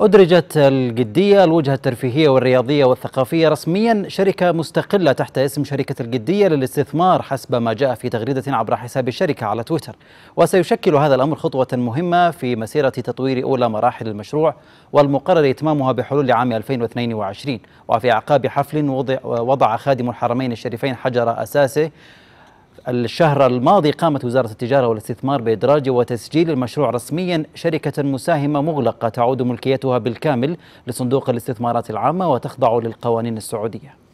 أدرجت الجدية الوجهة الترفيهية والرياضية والثقافية رسميا شركة مستقلة تحت اسم شركة الجدية للاستثمار حسب ما جاء في تغريدة عبر حساب الشركة على تويتر وسيشكل هذا الأمر خطوة مهمة في مسيرة تطوير أولى مراحل المشروع والمقرر إتمامها بحلول عام 2022 وفي أعقاب حفل وضع, وضع خادم الحرمين الشريفين حجر أساسه الشهر الماضي قامت وزارة التجارة والاستثمار بإدراج وتسجيل المشروع رسميا شركة مساهمة مغلقة تعود ملكيتها بالكامل لصندوق الاستثمارات العامة وتخضع للقوانين السعودية